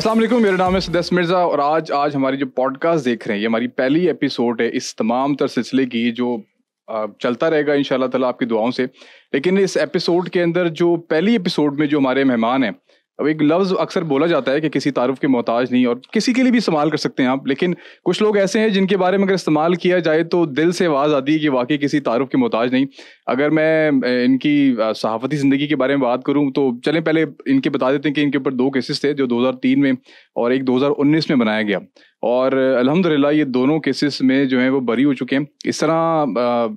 अस्सलाम वालेकुम मेरा नाम है सदस मिर्ज़ा और आज आज हमारी जो पॉडकास्ट देख रहे हैं ये हमारी पहली एपिसोड है इस तमाम तर सिलसिले की जो चलता रहेगा इन ताला आपकी दुआओं से लेकिन इस एपिसोड के अंदर जो पहली एपिसोड में जो हमारे मेहमान हैं अब एक लफ्ज़ अक्सर बोला जाता है कि किसी तारुफ के मोहताज नहीं और किसी के लिए भी इस्तेमाल कर सकते हैं आप लेकिन कुछ लोग ऐसे हैं जिनके बारे में अगर इस्तेमाल किया जाए तो दिल से आवाज़ आती है कि वाकई किसी तारुफ के मोहताज नहीं अगर मैं इनकी सहाफ़ती ज़िंदगी के बारे में बात करूँ तो चलें पहले इनके बता देते हैं कि इनके ऊपर दो केसेस थे जो तीन में और एक उन्नीस में बनाया गया और अलहमदिल्ला ये दोनों केसेस में जो है वो बरी हो चुके हैं इस तरह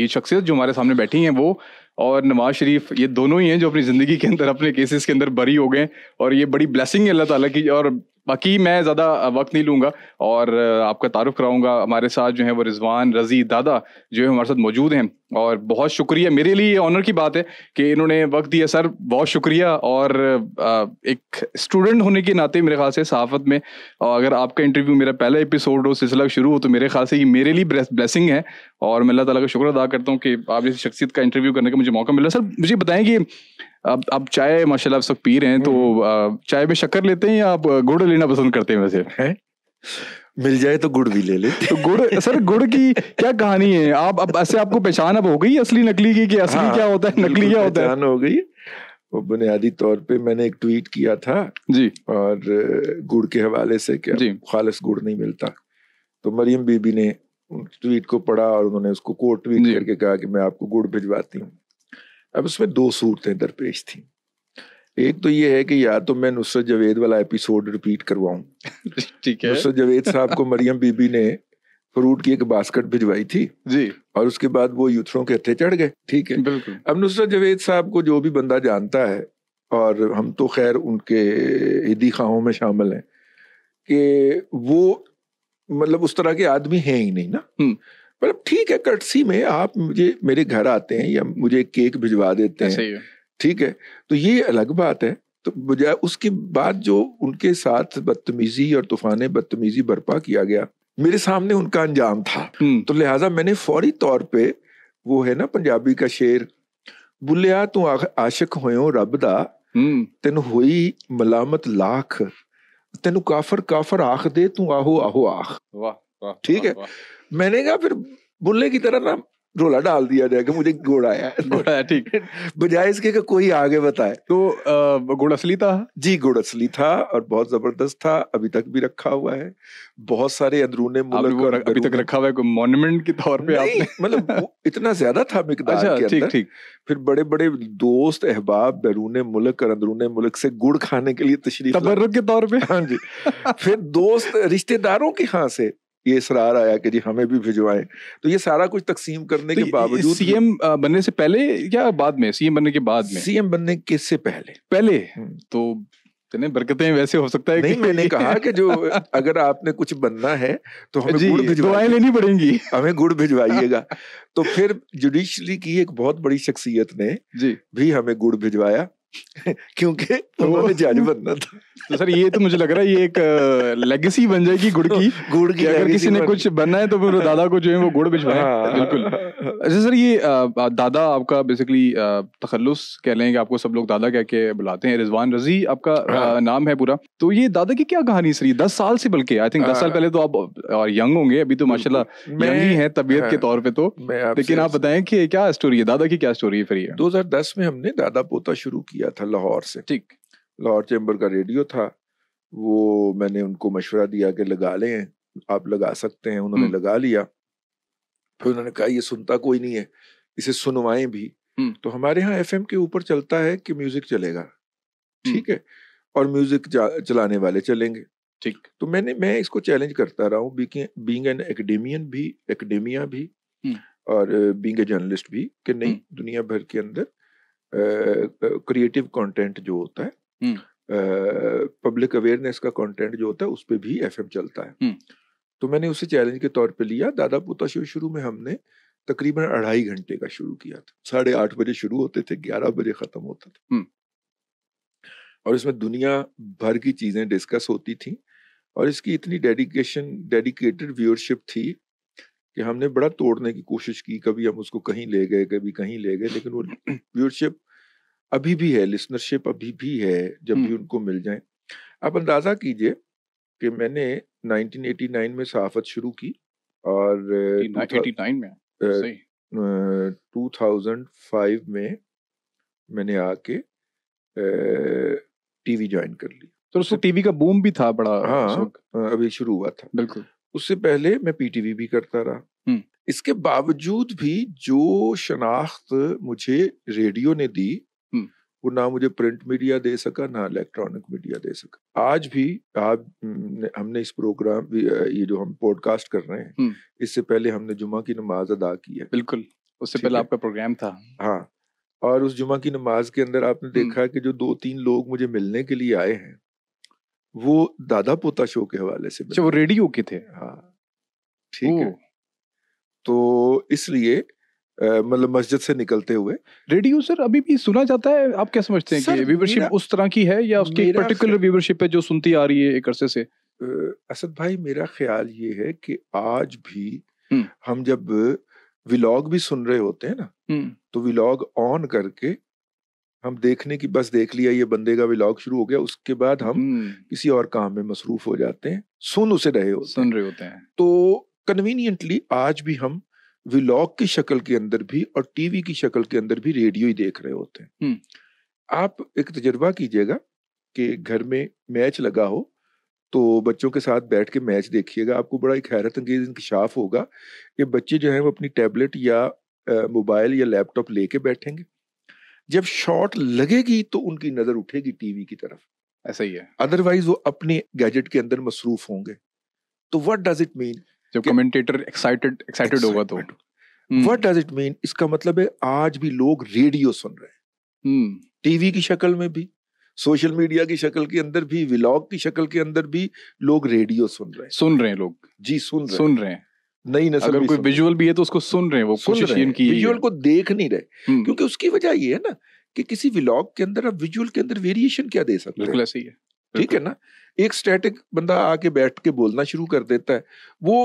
ये शख्सियत जो हमारे सामने बैठी हैं वो और नवाज शरीफ ये दोनों ही हैं जो अपनी ज़िंदगी के अंदर अपने केसेस के अंदर बरी हो गए और ये बड़ी ब्लेसिंग है अल्लाह ताला की और बाकी मैं ज़्यादा वक्त नहीं लूँगा और आपका तारुफ कराऊँगा हमारे साथ जो है वो रिजवान रज़ी दादा जो है हमारे साथ मौजूद हैं और बहुत शुक्रिया मेरे लिए ये ऑनर की बात है कि इन्होंने वक्त दिया सर बहुत शुक्रिया और एक स्टूडेंट होने के नाते मेरे ख्याल से सहाफत में और अगर आपका इंटरव्यू मेरा पहला एपिसोड हो सिलसिला शुरू हो तो मेरे ख्याल से ये मेरे लिए ब्लेसिंग है और मैं अल्लाह ताला का शुक्र अदा करता हूँ कि आप जैसी शख्सियत का इंटरव्यू करने का मुझे मौका मिला सर मुझे बताएं कि आप आप चाय माशाल्लाह आप सब पी रहे हैं तो हम्म। चाय में शक्कर लेते हैं या आप गुड़ लेना पसंद करते हैं वैसे है? मिल जाए तो गुड़ भी ले ले तो गुड़ सर गुड़ की क्या कहानी है आप अब ऐसे आपको पहचान अब हो गई असली नकली की कि असली हाँ, क्या होता है नकली क्या होता है हो गई वो बुनियादी तौर पे मैंने एक ट्वीट किया था जी और गुड़ के हवाले से क्या खालस गुड़ नहीं मिलता तो मरियम बीबी ने ट्वीट को पढ़ा और उन्होंने उसको कोट ट्वीट करके कहा कि मैं आपको गुड़ भिजवाती हूँ अब उसमें दो सूरतें दरपेश थी एक तो ये है कि या तो मैं नुसरत जवेद वाला एपिसोड रिपीट करवाऊं ठीक है नुसरत जवेद साहब को मरियम बीबी ने फ्रूट की एक बास्केट भिजवाई थी जी और उसके बाद वो यूथरों के हथे चढ़ गए ठीक है बिल्कुल अब नुसरत जवेद साहब को जो भी बंदा जानता है और हम तो खैर उनके हिदी खाहों में शामिल हैं कि वो मतलब उस तरह के आदमी हैं ही नहीं ना हम्म। मतलब ठीक है कटसी में आप मुझे मेरे घर आते हैं या मुझे केक भिजवा देते हैं ठीक है तो ये अलग बात है तो बजाय उसके बाद जो उनके साथ बदतमीजी और तूफान बदतमीजी बर्पा किया गया मेरे सामने उनका अंजाम था हम्म। तो लिहाजा मैंने फौरी तौर पे वो है ना पंजाबी का शेर बुलिया तू आशक हो रब दा हम्म। तेन हो मलामत लाख तेन काफर काफर आख दे तू आहो आहो आख वाह ठीक है मैंने कहा फिर बुल्ले की तरह ना रोला डाल दिया जाए कि मुझे घोड़ा आया घोड़ा है ठीक बजाय इसके कि कोई आगे बताए तो घोड़ा असली था जी घोड़ा असली था और बहुत जबरदस्त था अभी तक भी रखा हुआ है बहुत सारे अंदरूने मुल्क और अभी तक रखा हुआ है कोई मॉन्यूमेंट के तौर पे आपने मतलब इतना ज्यादा था मिकदार अच्छा, के ठीक ठीक फिर बड़े बड़े दोस्त अहबाब बैरून मुल्क और अंदरून मुल्क से गुड़ खाने के लिए तशरीफ के तौर पे हाँ जी फिर दोस्त रिश्तेदारों के यहाँ से ये इसरार आया कि जी हमें भी भिजवाएं तो ये सारा कुछ तकसीम करने तो के बावजूद सीएम बनने से पहले या बाद में सीएम बनने के बाद में सीएम बनने के से पहले पहले हम्म। तो बरकतें वैसे हो सकता है नहीं कि... मैंने कहा कि जो अगर आपने कुछ बनना है तो हमें गुड़ भिजवाएं लेनी पड़ेंगी हमें गुड़ भिजवाइएगा तो फिर जुडिशरी की एक बहुत बड़ी शख्सियत ने जी भी हमें गुड़ भिजवाया क्योंकि उन्होंने जज बनना था तो सर ये तो मुझे लग रहा है ये एक लेगेसी बन जाएगी गुड़ की गुड़ की अगर किसी ने कुछ बनना है तो फिर दादा को जो है वो गुड़ भिजवाए हाँ। बिल्कुल अच्छा सर ये दादा आपका बेसिकली तखल्लुस कह लें कि आपको सब लोग दादा कह के बुलाते हैं रिजवान रजी आपका हाँ। नाम है पूरा तो ये दादा की क्या कहानी सर दस साल से बल्कि आई थिंक दस साल हाँ। पहले तो आप और यंग होंगे अभी तो माशाला यंग ही है तबियत के तौर पर तो लेकिन आप बताएं कि क्या स्टोरी है दादा की क्या स्टोरी है फिर ये दो में हमने दादा पोता शुरू किया किया था लाहौर से ठीक लाहौर चैम्बर का रेडियो था वो मैंने उनको मशवरा दिया कि लगा लें आप लगा सकते हैं उन्होंने हम्म। लगा लिया फिर उन्होंने कहा ये सुनता कोई नहीं है इसे सुनवाएं भी हम्म। तो हमारे यहाँ एफ के ऊपर चलता है कि म्यूजिक चलेगा हम्म। ठीक है और म्यूजिक चलाने वाले चलेंगे ठीक तो मैंने मैं इसको चैलेंज करता रहा हूँ बींग एन एकेडेमियन भी एकेडेमिया भी और बींग ए जर्नलिस्ट भी कि नहीं दुनिया भर के अंदर क्रिएटिव कंटेंट जो होता है पब्लिक हम्म। अवेयरनेस का कंटेंट जो होता है उस पर भी एफ चलता है हम्म। तो मैंने उसे चैलेंज के तौर पे लिया दादा पोता शो शुरू में हमने तकरीबन अढ़ाई घंटे का शुरू किया था साढ़े आठ बजे शुरू होते थे ग्यारह बजे खत्म होता था हम्म। और इसमें दुनिया भर की चीजें डिस्कस होती थी और इसकी इतनी डेडिकेशन डेडिकेटेड व्यूअरशिप थी कि हमने बड़ा तोड़ने की कोशिश की कभी हम उसको कहीं ले गए कभी कहीं ले गए लेकिन वो व्यूअरशिप अभी भी है लिसनरशिप अभी भी है जब भी हम्म। उनको मिल जाए आप अंदाज़ा कीजिए कि मैंने 1989 में सहाफत शुरू की और टू में uh, में मैंने आके टीवी ज्वाइन कर ली तो उसको टीवी का बूम भी था बड़ा हाँ अभी शुरू हुआ था बिल्कुल उससे पहले मैं पीटीवी भी करता रहा हम्म। इसके बावजूद भी जो शनाख्त मुझे रेडियो ने दी वो ना मुझे प्रिंट मीडिया दे सका ना इलेक्ट्रॉनिक मीडिया दे सका आज भी आप हमने इस प्रोग्राम ये जो हम पॉडकास्ट कर रहे हैं हम्म। इससे पहले हमने जुमा की नमाज अदा की है बिल्कुल उससे पहले आपका प्रोग्राम था हाँ और उस जुमा की नमाज के अंदर आपने हम्म। देखा कि जो दो तीन लोग मुझे मिलने के लिए आए हैं वो दादा पोता शो के हवाले से अच्छा, वो रेडियो के थे हाँ ठीक है तो इसलिए मतलब मस्जिद से निकलते हुए रेडियो सर अभी भी सुना जाता है आप क्या समझते हैं कि व्यूवरशिप उस तरह की है या उसकी पर्टिकुलर व्यूवरशिप है जो सुनती आ रही है एक अरसे से असद भाई मेरा ख्याल ये है कि आज भी हम्म। हम जब विलॉग भी सुन रहे होते हैं ना हम्म। तो विलॉग ऑन करके हम देखने की बस देख लिया ये बंदे का विलॉग शुरू हो गया उसके बाद हम हम्म। किसी और काम में मसरूफ हो जाते हैं सुन उसे रहे होते सुन रहे होते हैं तो कन्वीनियंटली आज भी हम व्लॉग की शक्ल के अंदर भी और टीवी की शक्ल के अंदर भी रेडियो ही देख रहे होते हैं हम्म। आप एक तजर्बा कीजिएगा कि घर में मैच लगा हो तो बच्चों के साथ बैठ के मैच देखिएगा आपको बड़ा एक हैरत अंगेज इंकशाफ होगा कि बच्चे जो हैं वो अपनी टैबलेट या मोबाइल या लैपटॉप लेके बैठेंगे जब शॉट लगेगी तो उनकी नज़र उठेगी टीवी की तरफ ऐसा ही है अदरवाइज वो अपने गैजेट के अंदर मसरूफ होंगे तो वट डज इट मीन जब कमेंटेटर एक्साइटेड एक्साइटेड होगा तो व्हाट डज इट मीन इसका मतलब है आज भी लोग रेडियो सुन रहे हैं टीवी हम्म। की शक्ल में भी सोशल मीडिया की शक्ल के अंदर भी व्लॉग की शक्ल के अंदर भी लोग रेडियो सुन रहे हैं सुन रहे हैं लोग जी सुन रहे सुन रहे हैं नई नस्ल अगर कोई विजुअल भी है तो उसको सुन रहे हैं वो सुन रहे हैं विजुअल को देख नहीं रहे हम्म। क्योंकि उसकी वजह ये है ना कि किसी व्लॉग के अंदर आप विजुअल के अंदर वेरिएशन क्या दे सकते बिल्कुल ऐसे ही है ठीक है ना एक स्टैटिक बंदा आके बैठ के बोलना शुरू कर देता है वो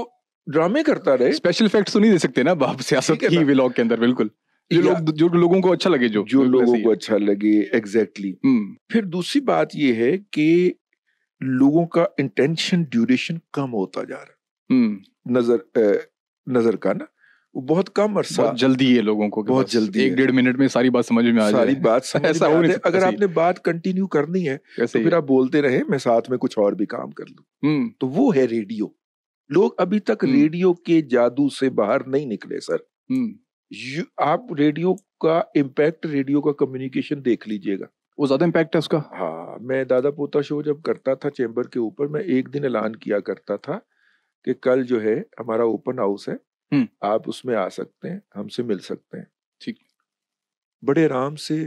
ड्रामे करता रहे स्पेशल इफेक्ट तो नहीं दे सकते ना बाप सियासत की व्लॉग के अंदर बिल्कुल जो लोग जो लोगों को अच्छा लगे जो जो लोगों को अच्छा लगे एग्जैक्टली exactly. हम्म। फिर दूसरी बात यह है कि लोगों का इंटेंशन ड्यूरेशन कम होता जा रहा है हम्म। नजर ए, नजर का ना बहुत कम अरसा बहुत जल्दी है लोगों को बहुत जल्दी एक डेढ़ मिनट में सारी बात समझ में आ सारी बात समझ ऐसा हो नहीं अगर आपने बात कंटिन्यू करनी है तो फिर आप बोलते रहे मैं साथ में कुछ और भी काम कर लू हम्म। तो वो है रेडियो लोग अभी तक हम्म। रेडियो के जादू से बाहर नहीं निकले सर हम्म। आप रेडियो का इम्पैक्ट रेडियो का कम्युनिकेशन देख लीजिएगा वो ज्यादा इम्पैक्ट है उसका हाँ मैं दादा पोता शो जब करता था चैम्बर के ऊपर मैं एक दिन ऐलान किया करता था कि कल जो है हमारा ओपन हाउस है हम्म। आप उसमें आ सकते हैं हमसे मिल सकते हैं ठीक बड़े आराम से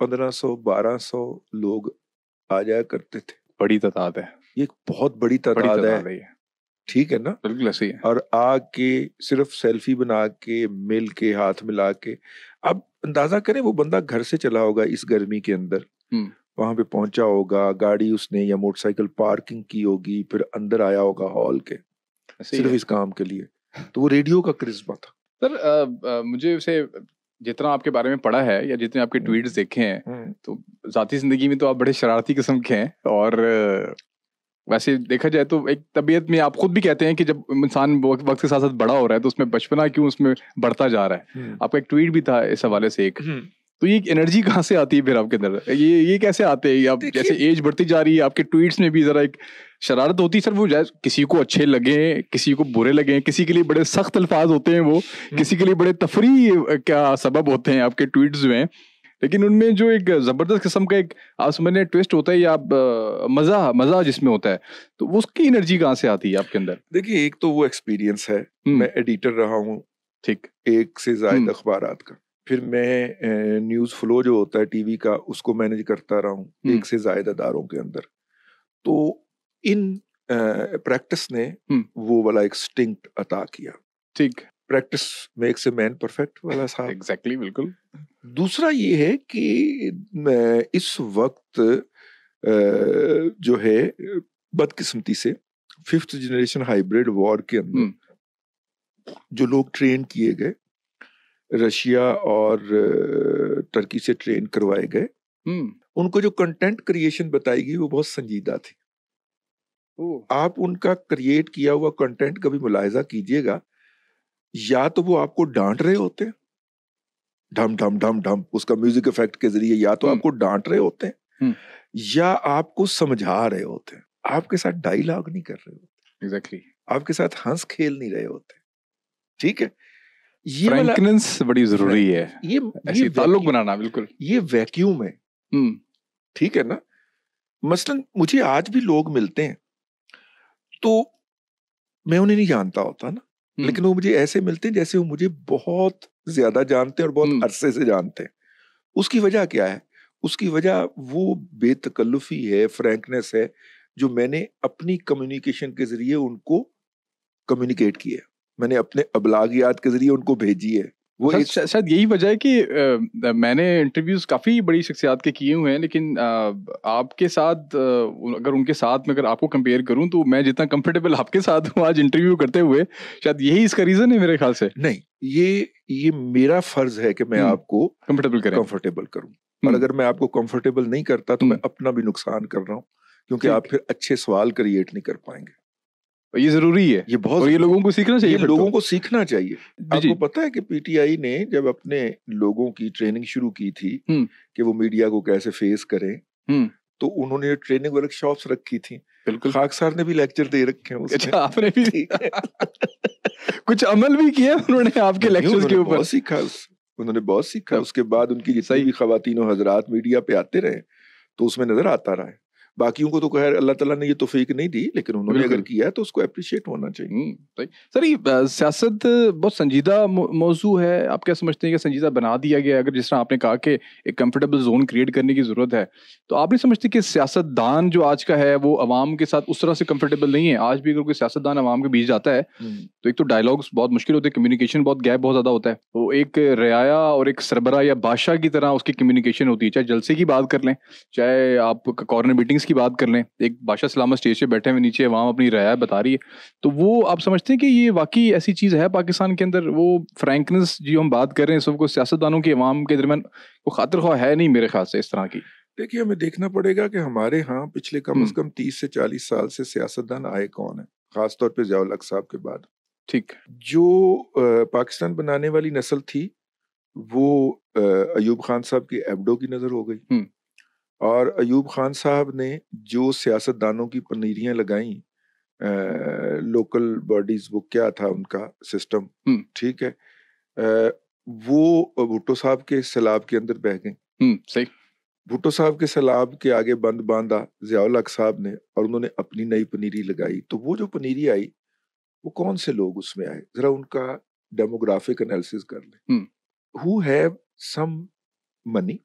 पंद्रह सौ बारह सौ लोग आ जाया करते थे बड़ी तादाद है ये एक बहुत बड़ी तादाद है ठीक है ना बिल्कुल ऐसे ही और आके सिर्फ सेल्फी बना के मिल के हाथ मिला के अब अंदाजा करें वो बंदा घर से चला होगा इस गर्मी के अंदर हम्म। वहां पे पहुंचा होगा गाड़ी उसने या मोटरसाइकिल पार्किंग की होगी फिर अंदर आया होगा हॉल के सिर्फ इस काम के लिए तो वो रेडियो का क्रिज्मा था सर मुझे उसे जितना आपके बारे में पढ़ा है या जितने आपके हम्म। ट्वीट्स देखे हैं हम्म। तो जाती जिंदगी में तो आप बड़े शरारती किस्म के हैं और वैसे देखा जाए तो एक तबीयत में आप खुद भी कहते हैं कि जब इंसान वक्त के साथ साथ बड़ा हो रहा है तो उसमें बचपना क्यों उसमें बढ़ता जा रहा है हम्म। आपका एक ट्वीट भी था इस हवाले से एक हम्म। तो ये एनर्जी कहाँ से आती है फिर आपके अंदर ये ये कैसे आते हैं आप जैसे एज बढ़ती जा रही है आपके ट्वीट्स में भी जरा एक शरारत होती है सर वो किसी को अच्छे लगे किसी को बुरे लगे किसी के लिए बड़े सख्त अल्फाज होते हैं वो हम्म। किसी के लिए बड़े तफरी क्या सबब होते हैं आपके ट्वीट में लेकिन उनमें जो एक जबरदस्त किस्म का एक आप ट्विस्ट होता है या आप मजा मजा जिसमें होता है तो उसकी एनर्जी कहाँ से आती है आपके अंदर देखिए एक तो वो एक्सपीरियंस है हम्म। मैं एडिटर रहा हूँ ठीक एक से ज्यादा हम्म। अखबार का फिर मैं न्यूज फ्लो जो होता है टीवी का उसको मैनेज करता रहा हूँ हम्म। एक से ज्यादा अदारों के अंदर तो इन प्रैक्टिस ने वो वाला एक स्टिंक्ट अता किया ठीक practice makes a man perfect वाला साहब एग्जैक्टली बिल्कुल दूसरा ये है कि इस वक्त जो है बदकिस्मती से फिफ्थ जनरेशन हाइब्रिड वॉर के अंदर हम्म। जो लोग ट्रेन किए गए रशिया और टर्की से ट्रेन करवाए गए हम्म। उनको जो कंटेंट क्रिएशन बताई गई वो बहुत संजीदा थी आप उनका क्रिएट किया हुआ कंटेंट कभी मुलायजा कीजिएगा या तो वो आपको डांट रहे होते हैं ढम ढम ढम ढम उसका म्यूजिक इफेक्ट के जरिए या तो हम्म। आपको डांट रहे होते हैं हम्म। या आपको समझा रहे होते हैं आपके साथ डायलॉग नहीं कर रहे होते एग्जैक्टली exactly. आपके साथ हंस खेल नहीं रहे होते ठीक है ये फ्रैंकनेस बड़ी जरूरी है ये ये ताल्लुक बनाना बिल्कुल ये वैक्यूम है हम्म। ठीक है ना मसलन मुझे आज भी लोग मिलते हैं तो मैं उन्हें नहीं जानता होता ना हम्म। लेकिन वो मुझे ऐसे मिलते हैं जैसे वो मुझे बहुत ज्यादा जानते हैं और बहुत हम्म। अरसे से जानते हैं उसकी वजह क्या है उसकी वजह वो बेतकल्लुफी है फ्रैंकनेस है जो मैंने अपनी कम्युनिकेशन के जरिए उनको कम्युनिकेट किया मैंने अपने अबलागियात के जरिए उनको भेजी है वो शायद, यही वजह है कि आ, मैंने इंटरव्यूज काफ़ी बड़ी शख्सियात के किए हुए हैं लेकिन आ, आपके साथ आ, अगर उनके साथ में अगर आपको कंपेयर करूं तो मैं जितना कंफर्टेबल आपके साथ हूं आज इंटरव्यू करते हुए शायद यही इसका रीज़न है मेरे ख्याल से नहीं ये ये मेरा फर्ज है कि मैं हम्म। आपको कंफर्टेबल करें कंफर्टेबल करूँ हम्म। और अगर मैं आपको कंफर्टेबल नहीं करता तो मैं हम्म। अपना भी नुकसान कर रहा हूँ क्योंकि आप फिर अच्छे सवाल क्रिएट नहीं कर पाएंगे ये जरूरी है ये बहुत और ये लोगों को सीखना चाहिए तो। लोगों को सीखना चाहिए आपको पता है कि पीटीआई ने जब अपने लोगों की ट्रेनिंग शुरू की थी हम्म। कि वो मीडिया को कैसे फेस करें हम्म। तो उन्होंने ट्रेनिंग वर्कशॉप्स रखी थी बिल्कुल खाक सर ने भी लेक्चर दे रखे हैं अच्छा आपने भी कुछ अमल भी किया उन्होंने आपके लेक्चर्स के ऊपर सीखा उन्होंने बहुत सीखा उसके बाद उनकी जितनी भी खातिन हजरात मीडिया पे आते रहे तो उसमें नजर आता रहा है बाकियों को तो खैर अल्लाह ताला ने ये तोफीक नहीं दी लेकिन उन्होंने अगर किया तो उसको अप्रिशिएट होना चाहिए हम्म, सर ये सियासत बहुत संजीदा मौजू है आप क्या समझते हैं कि संजीदा बना दिया गया अगर जिस तरह आपने कहा कि एक कंफर्टेबल जोन क्रिएट करने की ज़रूरत है तो आप नहीं समझते कि सियासतदान जो आज का है वो आवाम के साथ उस तरह से कंफर्टेबल नहीं है आज भी अगर कोई सियासतदान आवाम के बीच जाता है हम्म। तो एक तो डायलॉग्स बहुत मुश्किल होते हैं कम्युनिकेशन बहुत गैप बहुत ज़्यादा होता है तो एक रियाया और एक सरबरा या बादशाह की तरह उसकी कम्युनिकेशन होती है चाहे जलसे की बात कर लें चाहे आप कॉर्नर मीटिंग मीटिंग्स की बात कर लें एक बादशाह सलामत स्टेज पे बैठे हुए नीचे वहाँ अपनी राय बता रही है तो वो आप समझते हैं कि ये वाकई ऐसी चीज़ है पाकिस्तान के अंदर वो फ्रैंकनेस जो हम बात कर रहे हैं सबको सियासतदानों के अवाम के दरमियान वो खातर खा है नहीं मेरे ख्याल से इस तरह की देखिए हमें देखना पड़ेगा कि हमारे यहाँ पिछले कम अज हम्म। कम तीस से चालीस साल से सियासतदान आए कौन है खासतौर पर जयाल साहब के बाद ठीक जो पाकिस्तान बनाने वाली नस्ल थी वो अयूब खान साहब की एबडो की नजर हो गई हम्म। और अयूब खान साहब ने जो सियासतदानों की पनीरियां लगाई लोकल बॉडीज वो क्या था उनका सिस्टम हम्म। ठीक है आ, वो भुट्टो साहब के सैलाब के अंदर बह गए हम्म, सही भुट्टो साहब के सैलाब के आगे बंद बांधा जियाउल हक साहब ने और उन्होंने अपनी नई पनीरी लगाई तो वो जो पनीरी आई वो कौन से लोग उसमें आए जरा उनका डेमोग्राफिक एनालिसिस कर ले हु हैव सम मनी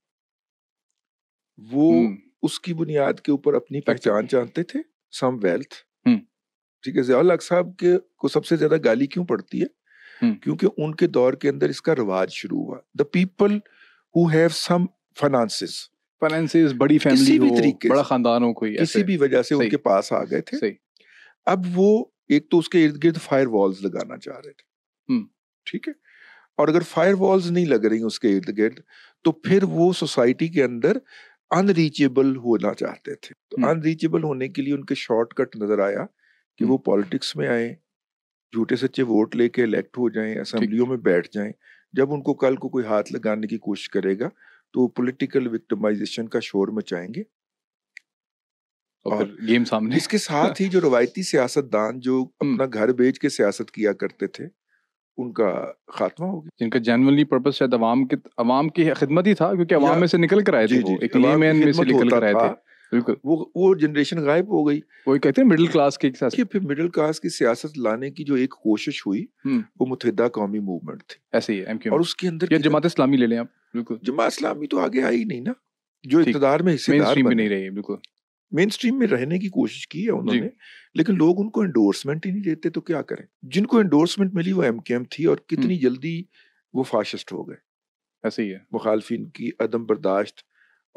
वो हम्म। उसकी बुनियाद के ऊपर अपनी पहचान जानते थे सम हम्म। वेल्थ ठीक है जयाल साहब के को सबसे ज्यादा गाली क्यों पड़ती है हम्म। क्योंकि उनके दौर के अंदर इसका रिवाज शुरू हुआ the people who have some finances finances बड़ी फैमिली हो बड़ा खानदान हो कोई किसी भी वजह से उनके पास आ गए थे अब वो एक तो उसके इर्द गिर्द फायर वॉल्स लगाना चाह रहे थे ठीक है और अगर फायर वॉल्स नहीं लग रही उसके इर्द गिर्द तो फिर वो सोसाइटी के अंदर अनरीचेबल होना चाहते थे तो अनरीचेबल होने के लिए उनके शॉर्टकट नजर आया कि वो पॉलिटिक्स में आए झूठे सच्चे वोट लेके इलेक्ट हो जाएं असेंबलियों में बैठ जाएं जब उनको कल को कोई हाथ लगाने की कोशिश करेगा तो पॉलिटिकल विक्टिमाइजेशन का शोर मचाएंगे और गेम सामने इसके साथ ही जो रवायती सियासतदान जो अपना घर बेच के सियासत किया करते थे उनका खात्मा हो गया जिनका जनरली पर्पज शायद अवाम के अवाम की खिदमत ही था क्योंकि अवाम में से निकल कर आए थे एक में से निकल कर आए थे वो वो जनरेशन गायब हो गई वही कहते हैं मिडिल क्लास के साथ फिर मिडिल क्लास की सियासत लाने की जो एक कोशिश हुई हम्म। वो मुतहदा कौमी मूवमेंट थी ऐसे ही एमक्यू और उसके अंदर ये जमात इस्लामी ले लें आप बिल्कुल जमात इस्लामी तो आगे आई नहीं ना जो इकतदार में हिस्सेदार नहीं रही बिल्कुल मेन स्ट्रीम में रहने की कोशिश की है उन्होंने लेकिन लोग उनको एंडोर्समेंट ही नहीं देते तो क्या करें जिनको एंडोर्समेंट मिली वो एम थी और कितनी हम्म। जल्दी वो फाशिस्ट हो गए ऐसे ही है मुखालफिन की अदम बर्दाश्त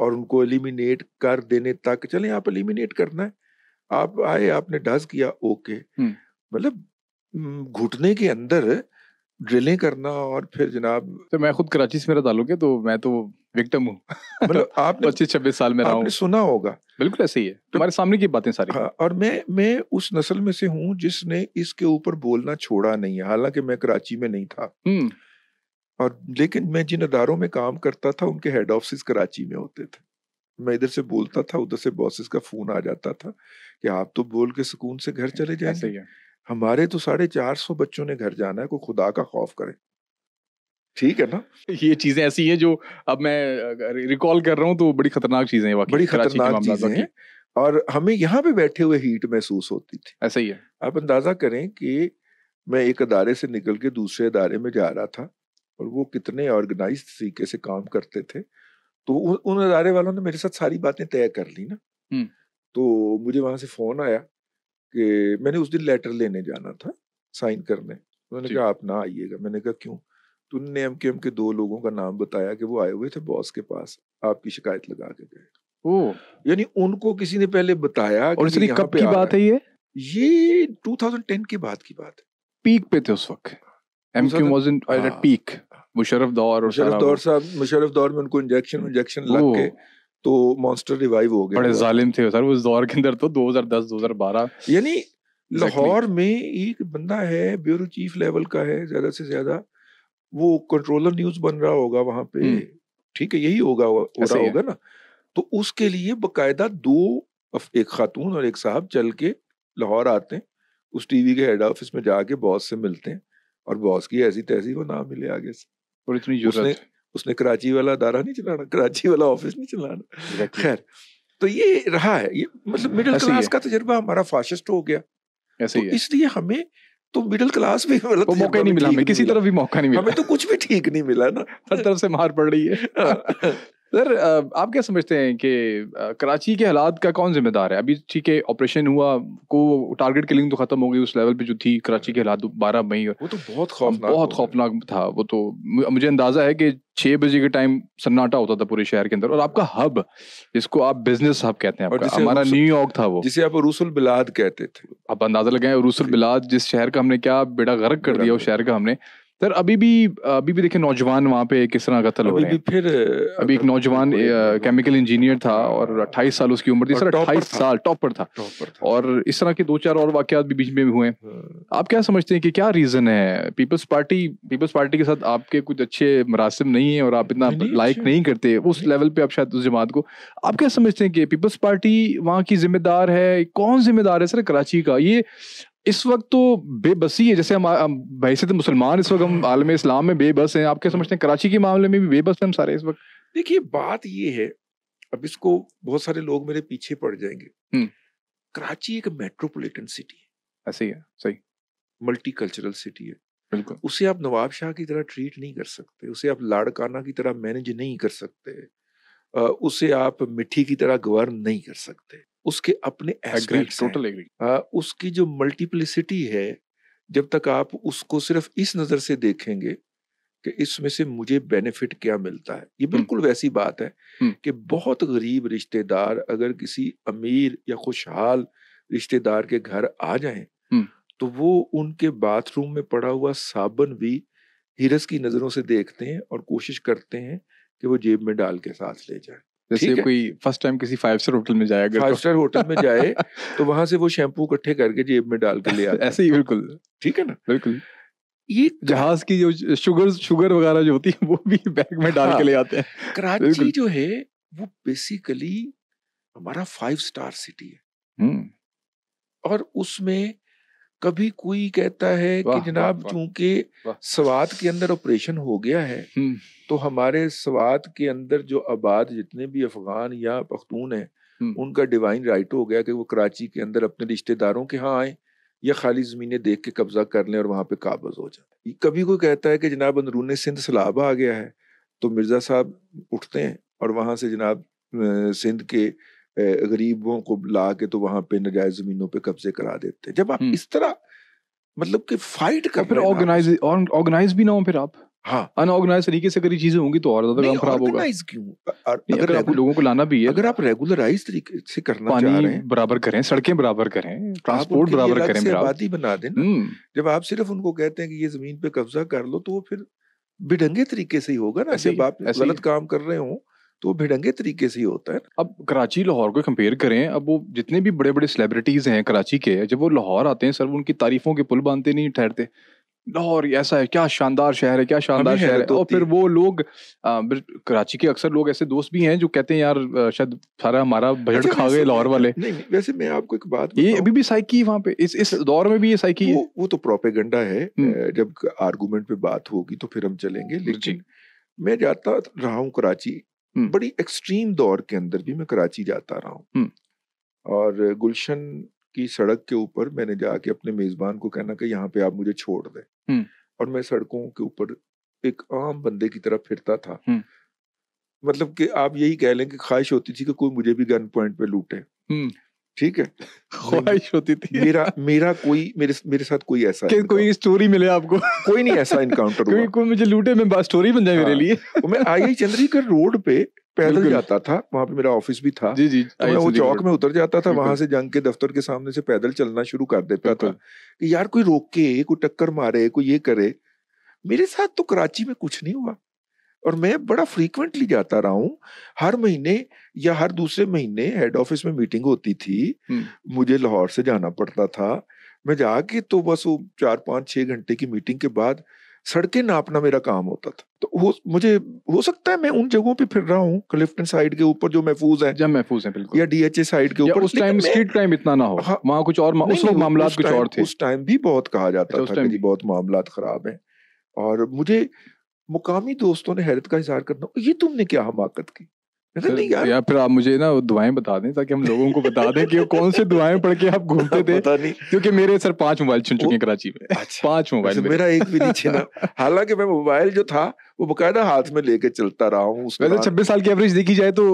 और उनको एलिमिनेट कर देने तक चले आप एलिमिनेट करना है आप आए आपने डस किया ओके हम्म। मतलब हम्म, घुटने के अंदर ड्रिलिंग करना और फिर जनाब तो मैं खुद कराची से मेरा ताल्लुक है तो मैं तो विक्टिम हूँ मतलब आप पच्चीस छब्बीस साल में आपने सुना होगा बिल्कुल ऐसे ही है तुम्हारे तो सामने की बातें सारी हाँ, और मैं मैं उस नस्ल में से हूँ जिसने इसके ऊपर बोलना छोड़ा नहीं है हालांकि मैं कराची में नहीं था हम्म। और लेकिन मैं जिन अदारों में काम करता था उनके हेड ऑफिस कराची में होते थे मैं इधर से बोलता था उधर से बॉसेस का फोन आ जाता था कि आप तो बोल के सुकून से घर चले जाएंगे हमारे तो साढ़े चार सौ बच्चों ने घर जाना है कोई खुदा का खौफ करे ठीक है ना ये चीजें ऐसी हैं जो अब मैं रिकॉल कर रहा हूँ तो बड़ी खतरनाक चीजें हैं बड़ी खतरनाक चीजें हैं और हमें यहाँ पे बैठे हुए हीट महसूस होती थी ऐसा ही है आप अंदाजा करें कि मैं एक अदारे से निकल के दूसरे अदारे में जा रहा था और वो कितने ऑर्गेनाइज तरीके से काम करते थे तो उन अदारे वालों ने मेरे साथ सारी बातें तय कर ली ना हम्म। तो मुझे वहां से फोन आया कि मैंने उस दिन लेटर लेने जाना था साइन करने उन्होंने कहा आप ना आइएगा मैंने कहा क्यों तुमने एम के एम के दो लोगों का नाम बताया कि वो आए हुए थे बॉस के पास आपकी शिकायत लगा के गए यानी उनको किसी ने पहले बताया और कि कब की बात है ये ये 2010 के बाद की बात है पीक पे थे उस वक्त M Q was in at peak Musharraf दौर और मुशरफ दौर साहब मुशरफ दौर में उनको इंजेक्शन इंजेक्शन लग के तो मॉन्स्टर रिवाइव हो गया बड़े जालिम थे सर उस दौर के अंदर तो 2010 2012 यानी लाहौर में एक बंदा है ब्यूरो चीफ लेवल का है ज्यादा से ज्यादा वो कंट्रोलर न्यूज बन रहा होगा वहां पे हम्म। ठीक है यही होगा हो रहा होगा ना तो उसके लिए बकायदा दो एक खातून और एक साहब चल के लाहौर आते हैं उस टीवी के हेड ऑफिस में जाके बॉस से मिलते हैं और बॉस की ऐसी तैसी वो ना मिले आगे से और इतनी जरूरत उसने कराची वाला दारा नहीं चलाना कराची वाला ऑफिस नहीं चलाना खैर तो ये रहा है ये मतलब मिडिल क्लास का तजर्बा हमारा फाशिस्ट हो गया तो इसलिए हमें तो मिडिल क्लास भी मतलब मौका नहीं मिला किसी तरफ भी मौका नहीं मिला हमें तो कुछ भी ठीक नहीं मिला ना हर तरफ से मार पड़ रही है सर आप क्या समझते हैं कि कराची के हालात का कौन जिम्मेदार है अभी ठीक है ऑपरेशन हुआ को टारगेट किलिंग तो खत्म हो गई उस लेवल पे जो थी कराची के हालात बारह मई और वो तो बहुत खौफनाक बहुत खौफनाक था वो तो मुझे अंदाजा है कि छह बजे के टाइम सन्नाटा होता था पूरे शहर के अंदर और आपका हब जिसको आप बिजनेस हब कहते हैं आपका, हमारा न्यूयॉर्क था वो जिसे आप रूसुल बिलाद कहते थे आप अंदाजा लगाए रूसुल बिलाद जिस शहर का हमने क्या बेड़ा गर्क कर दिया उस शहर का हमने सर अभी भी अभी भी देखिए नौजवान वहाँ पे किस तरह कत्ल हो रहे हैं फिर अभी एक नौजवान केमिकल इंजीनियर था और 28 साल उसकी उम्र थी सर 28 साल टॉप पर था और इस तरह के दो चार और वाकत भी बीच में भी हुए हाँ। आप क्या समझते हैं कि क्या रीजन है पीपल्स पार्टी पीपल्स पार्टी के साथ आपके कुछ अच्छे मरासम नहीं है और आप इतना लाइक नहीं करते उस लेवल पे आप शायद उस जमात को आप क्या समझते हैं कि पीपल्स पार्टी वहाँ की जिम्मेदार है कौन जिम्मेदार है सर कराची का ये इस वक्त तो बेबसी है जैसे हम बहसीत तो मुसलमान इस वक्त हम आलम इस्लाम में बेबस हैं क्या समझते हैं कराची के मामले में भी बेबस हैं हम सारे इस वक्त देखिए बात ये है अब इसको बहुत सारे लोग मेरे पीछे पड़ जाएंगे हम्म। कराची एक मेट्रोपॉलिटन सिटी है ऐसे हाँ, ही है सही मल्टी कल्चरल सिटी है बिल्कुल उसे आप नवाब शाह की तरह ट्रीट नहीं कर सकते उसे आप लाड़काना की तरह मैनेज नहीं कर सकते उसे आप मिट्टी की तरह गवर्न नहीं कर सकते उसके अपने टोटल एग्री हाँ, उसकी जो मल्टीप्लिसिटी है जब तक आप उसको सिर्फ इस नज़र से देखेंगे कि इसमें से मुझे बेनिफिट क्या मिलता है ये हम्म। बिल्कुल वैसी बात है हम्म। कि बहुत गरीब रिश्तेदार अगर किसी अमीर या खुशहाल रिश्तेदार के घर आ जाएं हम्म। तो वो उनके बाथरूम में पड़ा हुआ साबन भी हिरस की नज़रों से देखते हैं और कोशिश करते हैं कि वो जेब में डाल के साथ ले जाए जैसे कोई फर्स्ट टाइम किसी फाइव स्टार होटल में जाएगा फाइव स्टार होटल में जाए तो वहां से वो शैम्पू इकट्ठे करके जेब में डाल के ले आए ऐसे ही बिल्कुल ठीक है ना बिल्कुल ये जहाज की जो शुगर शुगर वगैरह जो होती है वो भी बैग में डाल हाँ, के ले आते हैं कराची जो है वो बेसिकली हमारा फाइव स्टार सिटी है हम्म। और उसमें कभी कोई कहता है कि जनाब चूंकि स्वाद के अंदर ऑपरेशन हो गया है हम्म। तो हमारे स्वात के अंदर जो आबाद जितने भी अफगान या पख्तून हैं उनका डिवाइन राइट हो गया कि वो कराची के अंदर अपने रिश्तेदारों के यहाँ आए या खाली ज़मीनें देख के कब्जा कर लें और वहां पे काबज हो जाए कभी कोई कहता है कि जनाब अंदरून सिंध सलाब आ गया है तो मिर्ज़ा साहब उठते हैं और वहां से जनाब सिंध के गरीबों को ला के तो वहां पे नजायज ज़मीनों पे कब्जे करा देते हैं जब आप इस तरह मतलब कि फाइट तो कर फिर ऑर्गेनाइज ऑर्गेनाइज भी ना हो फिर आप हाँ अनऑर्गेनाइज तरीके से अगर ये चीजें होंगी तो और ज्यादा काम खराब होगा क्यों अगर आप लोगों को लाना भी है अगर आप रेगुलराइज तरीके से करना चाह रहे हैं बराबर करें सड़कें बराबर करें ट्रांसपोर्ट बराबर करें आबादी बना दें हम्म। जब आप सिर्फ उनको कहते हैं कि ये जमीन पे कब्जा कर लो तो वो फिर भिडंगे तरीके से ही होगा ना जब आप गलत काम कर रहे हो तो भिड़ंगे तरीके से ही होता है अब कराची लाहौर को कंपेयर करें अब वो जितने भी बड़े बड़े सेलिब्रिटीज हैं कराची के जब वो लाहौर आते हैं सर उनकी तारीफों के पुल बांधते नहीं ठहरते लाहौर ऐसा है क्या शानदार शहर है क्या शानदार शहर है है तो और फिर वो लोग आ, कराची के अक्सर लोग ऐसे दोस्त भी हैं जो कहते हैं यार शायद सारा हमारा बजट अच्छा, खा गए लाहौर वाले नहीं वैसे मैं आपको एक बात ये अभी भी साइकी वहाँ पे इस इस अच्छा, दौर में भी ये साइकी वो, वो तो प्रोपेगेंडा है हम्म। जब आर्गूमेंट पे बात होगी तो फिर हम चलेंगे लेकिन मैं जाता रहा हूँ कराची हम्म। बड़ी एक्सट्रीम दौर के अंदर भी मैं कराची जाता रहा हूँ हम्म। और गुलशन की सड़क के ऊपर मैंने जाके अपने मेजबान को कहना कि यहाँ पे आप मुझे छोड़ दें हम्म। और मैं सड़कों के ऊपर एक आम बंदे की तरह फिरता था हम्म। मतलब कि आप यही कह लें कि ख्वाहिश होती थी कि कोई मुझे भी गन पॉइंट पे लूटे हम्म। ठीक है ख्वाहिश होती थी मेरा मेरा कोई मेरे मेरे साथ कोई ऐसा कोई स्टोरी मिले आपको कोई नहीं ऐसा इनकाउंटर कोई कोई मुझे लूटे में स्टोरी बन जाए हाँ, मेरे लिए मैं आई चंद्री के रोड पे पैदल जाता था वहां पे मेरा ऑफिस भी था जी जी तो मैं वो चौक में उतर जाता था वहां से जंग के दफ्तर के सामने से पैदल चलना शुरू कर देता था कि यार कोई रोके कोई टक्कर मारे कोई ये करे मेरे साथ तो कराची में कुछ नहीं हुआ और मैं बड़ा फ्रीक्वेंटली जाता रहा हूँ हर महीने या हर दूसरे महीने हेड ऑफिस में मीटिंग होती थी हम्म। मुझे लाहौर से जाना पड़ता था मैं जाके तो बस वो चार पांच छह घंटे की मीटिंग के बाद सड़कें नापना मेरा काम होता था तो हो, मुझे हो सकता है मैं उन जगहों पे फिर रहा हूँ क्लिफ्टन साइड के ऊपर जो महफूज है जब महफूज है बिल्कुल या डीएचए साइड के ऊपर उस टाइम स्ट्रीट क्राइम इतना ना हो हाँ। वहाँ कुछ और मा, उस मामला कुछ और थे उस टाइम भी बहुत कहा जाता अच्छा, था कि बहुत मामला खराब है और मुझे मुकामी दोस्तों ने हैरत का इजहार करना ये तुमने क्या हमाकत की तो या फिर आप मुझे ना दुआएं बता दें ताकि हम लोगों को बता दें कि वो कौन से दुआएं पढ़ के आप घूमते हाँ, थे क्योंकि मेरे सर पांच मोबाइल छुन चुके हैं कराची में अच्छा, पांच मोबाइल मेरा एक भी नहीं छीना हालांकि मैं मोबाइल जो था वो बकायदा हाथ में लेके चलता रहा हूँ वैसे छब्बीस साल की एवरेज देखी जाए तो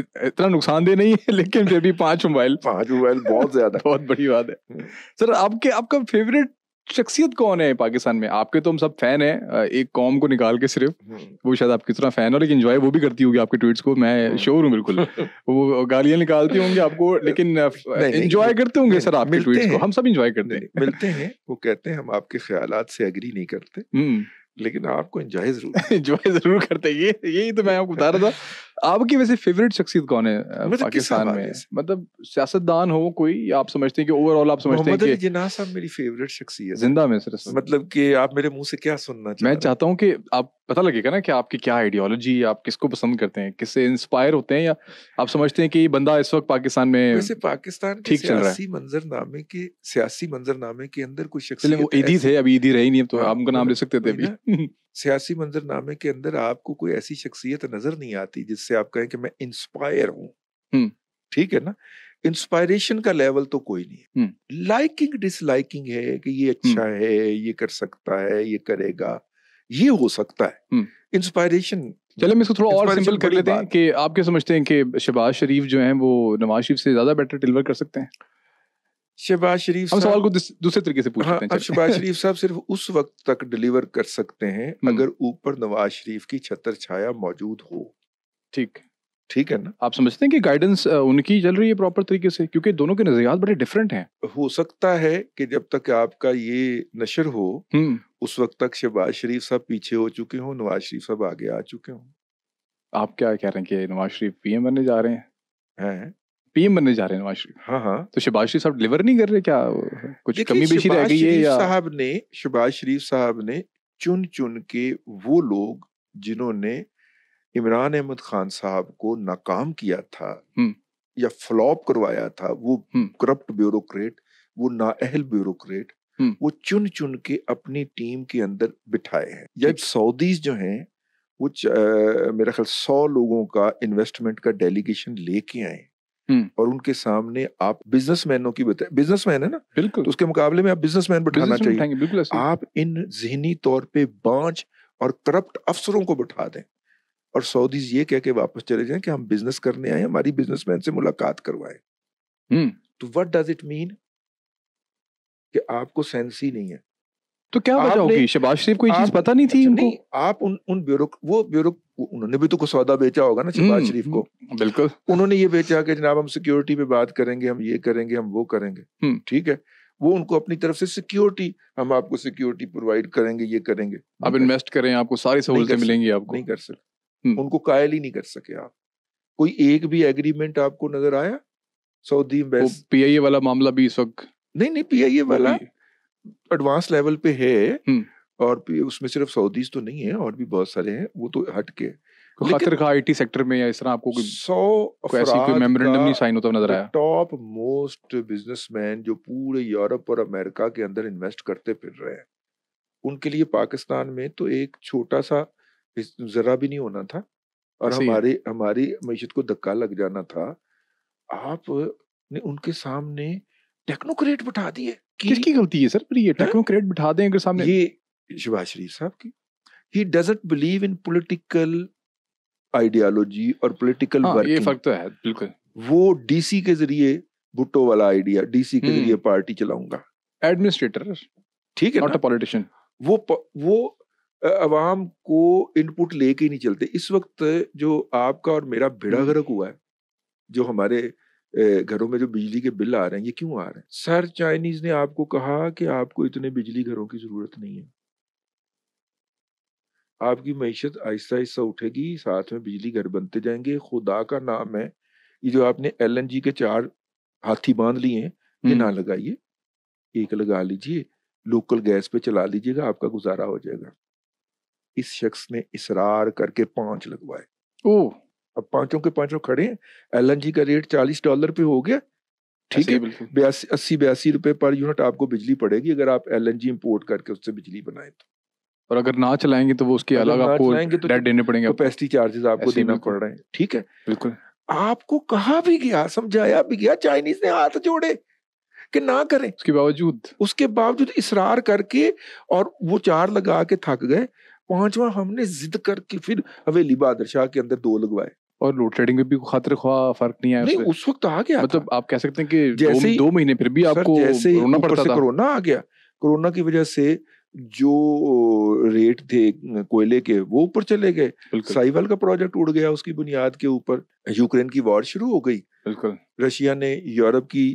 इतना नुकसानदेह नहीं है लेकिन फिर भी पांच मोबाइल पांच मोबाइल बहुत ज्यादा बहुत बड़ी बात है हम्म। सर आपके आपका फेवरेट शख्सियत कौन है पाकिस्तान में आपके तो हम सब फैन हैं एक कॉम को निकाल के सिर्फ हम्म। वो शायद आप कितना तरह फैन हो लेकिन वो भी करती होगी आपके ट्वीट्स को मैं श्योर हम्म। हूँ बिल्कुल वो गालियाँ निकालती होंगी आपको लेकिन इंजॉय करते होंगे सर आपके ट्वीट्स को हम सब इंजॉय करते हैं मिलते हैं वो कहते हैं हम आपके ख्याल से अग्री नहीं करते हम्म। लेकिन आपको इंजॉय जरूर इंजॉय जरूर करते ये यही तो मैं आपको बता रहा था आपकी वैसे फेवरेट शख्सियत कौन है मतलब पाकिस्तान में मतलब सियासतदान हो कोई आप समझते हैं कि ओवरऑल आप समझते हैं कि जिना साहब मेरी फेवरेट शख्सियत जिंदा में सर मतलब कि आप मेरे मुंह से क्या सुनना चाह मैं चाहता हूँ कि आप पता लगेगा ना कि आपकी क्या आइडियोलॉजी आप किसको पसंद करते हैं किससे इंस्पायर होते हैं या आप समझते हैं कि ये बंदा इस वक्त पाकिस्तान में वैसे पाकिस्तान ठीक चल रहा है मंजरनामे के सियासी मंजरनामे के अंदर कोई शख्सियत वो ईदी थे अभी ईदी रही नहीं तो हाँ, आप उनका नाम ले मतलब सकते थे अभी सियासी मंजरनामे के अंदर आपको कोई ऐसी शख्सियत नजर नहीं आती जिससे आप कहें कि मैं इंस्पायर हूँ ठीक है ना इंस्पायरेशन का लेवल तो कोई नहीं है लाइकिंग डिसलाइकिंग है कि ये अच्छा है ये कर सकता है ये करेगा ये हो सकता है इंस्पायरेशन चले हम इसको थोड़ा और सिंपल कर लेते हैं कि आप क्या समझते हैं कि शहबाज शरीफ जो हैं वो नवाज शरीफ से ज्यादा बेटर डिलीवर कर सकते हैं शहबाज शरीफ हम सवाल को दूसरे तरीके से पूछ हाँ, हैं शहबाज शरीफ साहब सिर्फ उस वक्त तक डिलीवर कर सकते हैं हम्म। अगर ऊपर नवाज शरीफ की छत्र छाया मौजूद हो ठीक ठीक है ना आप समझते हैं कि गाइडेंस उनकी चल रही है प्रॉपर तरीके से क्योंकि दोनों के नजरियात बड़े डिफरेंट हैं हो सकता है कि जब तक आपका ये नशर हो हम्म। उस वक्त तक शहबाज शरीफ साहब पीछे हो चुके हों नवाज शरीफ साहब आगे आ चुके हों आप क्या कह रहे हैं कि नवाज शरीफ पीएम बनने जा रहे हैं हैं पीएम बनने जा रहे हैं हाँ हाँ तो शिबाज शरीफ साहब डिलीवर नहीं कर रहे क्या कुछ कमी बेची रह गई है या साहब ने शिबाज शरीफ साहब ने चुन चुन के वो लोग जिन्होंने इमरान अहमद खान साहब को नाकाम किया था हम्म। या फ्लॉप करवाया था वो करप्ट हम्म। ब्यूरोक्रेट वो नाअहल ब्यूरोक्रेट हम्म। वो चुन चुन के अपनी टीम के अंदर बिठाए हैं जब सऊदीज जो हैं वो मेरा ख्याल सौ लोगों का इन्वेस्टमेंट का डेलीगेशन लेके आए हम्म। और उनके सामने आप बिजनेसमैनों की बताए बिजनेसमैन है ना बिल्कुल तो उसके मुकाबले में आप बिजनेसमैन बैठाना चाहिए आप इन जहनी तौर पे बांझ और करप्ट अफसरों को बैठा दें और सऊदीज ये कह के वापस चले जाएं कि हम बिजनेस करने आए हमारी बिजनेसमैन से मुलाकात करवाए हम्म। तो वट डज इट मीन कि आपको सेंस ही नहीं है तो क्या वजह होगी शहबाज शरीफ ये चीज पता नहीं थी अच्छा, नहीं आप उन उन ब्यूरो वो ब्यूरो उन्होंने भी तो कुछ सौदा बेचा होगा ना शहबाज हम्म, शरीफ को हम्म, बिल्कुल उन्होंने ये बेचा कि जनाब हम सिक्योरिटी पे बात करेंगे हम ये करेंगे हम वो करेंगे हम्म। ठीक है वो उनको अपनी तरफ से सिक्योरिटी हम आपको सिक्योरिटी प्रोवाइड करेंगे ये करेंगे आप इन्वेस्ट करें आपको सारी सहूलतें मिलेंगी आपको नहीं कर सकते उनको कायल ही नहीं कर सके आप कोई एक भी एग्रीमेंट आपको नजर आया सऊदी पीआईए वाला मामला भी इस वक्त नहीं नहीं पीआईए वाला एडवांस लेवल पे है हम्म। और उसमें सिर्फ सऊदीज तो नहीं है और भी बहुत सारे हैं वो तो हट के का आईटी सेक्टर में या इस तरह आपको सौ मेमोरेंडम नहीं साइन होता नजर आया टॉप मोस्ट बिजनेसमैन जो पूरे यूरोप और अमेरिका के अंदर इन्वेस्ट करते फिर रहे हैं उनके लिए पाकिस्तान में तो एक छोटा सा जरा भी नहीं होना था और हमारे हमारी मीशत को धक्का लग जाना था आप ने उनके सामने टेक्नोक्रेट बिठा दिए कि किसकी गलती है सर पर ये टेक्नोक्रेट हाँ? बिठा दें अगर सामने ये शिवाज शरीफ साहब की he doesn't believe in political ideology और पॉलिटिकल हाँ, ये फर्क तो है बिल्कुल वो डीसी के जरिए भुट्टो वाला आइडिया डीसी के हम्म। जरिए पार्टी चलाऊंगा एडमिनिस्ट्रेटर ठीक है नॉट अ पॉलिटिशियन वो वो अवाम को इनपुट लेके ही नहीं चलते इस वक्त जो आपका और मेरा भिड़ा हम्म। गर्क हुआ है जो हमारे घरों में जो बिजली के बिल आ रहे हैं ये क्यों आ रहे हैं सर चाइनीज ने आपको कहा कि आपको इतने बिजली घरों की जरूरत नहीं है आपकी मीशत आहिस्ता आहिस्ता उठेगी साथ में बिजली घर बनते जाएंगे खुदा का नाम है ये जो आपने एल के चार हाथी बांध लिए ये ना लगाइए एक लगा लीजिए लोकल गैस पे चला लीजिएगा आपका गुजारा हो जाएगा इस शख्स ने इसरार करके पांच लगवाए ओह अब पांचों के पांचों खड़े हैं एल का रेट चालीस डॉलर पे हो गया ठीक है बयासी अस्सी बयासी रुपए पर यूनिट आपको बिजली पड़ेगी अगर आप एल इंपोर्ट करके उससे बिजली बनाए तो और अगर ना चलाएंगे तो वो उसके अलग आपको तो देने पड़ेंगे कैपेसिटी चार्जेस आपको देना पड़ रहे हैं ठीक है बिल्कुल आपको कहा भी गया समझाया भी गया चाइनीज ने हाथ जोड़े कि ना करें उसके बावजूद उसके बावजूद इसरार करके और वो चार लगा के थक गए पांचवा हमने जिद करके फिर हवेली बादशाह के अंदर दो लगवाए और लोड शेडिंग में भी खातर खा फर्क नहीं आया नहीं उस वक्त तो आ गया मतलब आप कह सकते हैं कि जैसे दो, दो महीने फिर भी आपको जैसे रोना पड़ता था कोरोना आ गया कोरोना की वजह से जो रेट थे कोयले के वो ऊपर चले गए साइवल का प्रोजेक्ट उड़ गया उसकी बुनियाद के ऊपर यूक्रेन की वॉर शुरू हो गई बिल्कुल रशिया ने यूरोप की